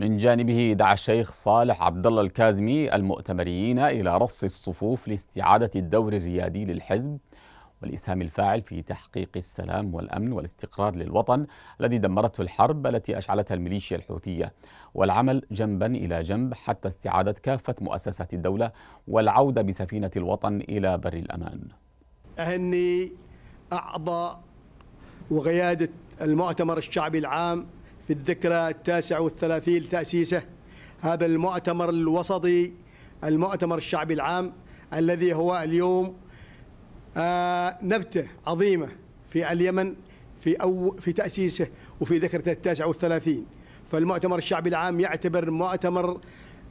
من جانبه دعا الشيخ صالح عبد الله الكازمي المؤتمريين الى رص الصفوف لاستعاده الدور الريادي للحزب والإسهام الفاعل في تحقيق السلام والأمن والاستقرار للوطن الذي دمرته الحرب التي أشعلتها الميليشيا الحوثية والعمل جنبا إلى جنب حتى استعادة كافة مؤسسات الدولة والعودة بسفينة الوطن إلى بر الأمان أهني أعضاء وقيادة المؤتمر الشعبي العام بالذكرى التاسع والثلاثين لتأسيسه هذا المؤتمر الوسطي المؤتمر الشعبي العام الذي هو اليوم آه، نبتة عظيمة في اليمن في أو في تأسيسه وفي ذكرته التاسع والثلاثين فالمؤتمر الشعبي العام يعتبر مؤتمر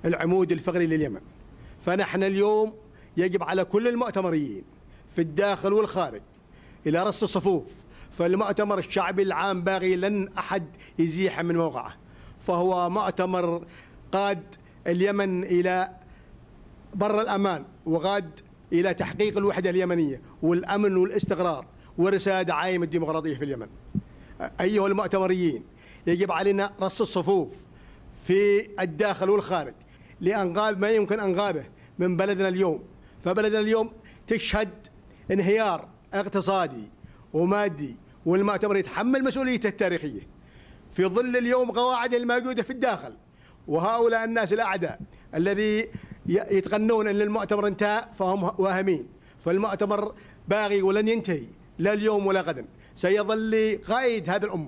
العمود الفقري لليمن فنحن اليوم يجب على كل المؤتمريين في الداخل والخارج إلى رص الصفوف فالمؤتمر الشعبي العام باغي لن أحد يزيح من موقعه فهو مؤتمر قاد اليمن إلى بر الأمان وقاد إلى تحقيق الوحدة اليمنية والأمن والاستقرار ورساد عايم الديمقراطية في اليمن أيها المؤتمريين يجب علينا رص الصفوف في الداخل والخارج لانقاذ ما يمكن انقاذه من بلدنا اليوم فبلدنا اليوم تشهد انهيار اقتصادي ومادي تبر يتحمل مسؤوليته التاريخية في ظل اليوم قواعد الموجودة في الداخل وهؤلاء الناس الأعداء الذي يتغنون أن المؤتمر انتهى فهم واهمين فالمؤتمر باغي ولن ينتهي لا اليوم ولا غدا سيظل قائد هذا الأمة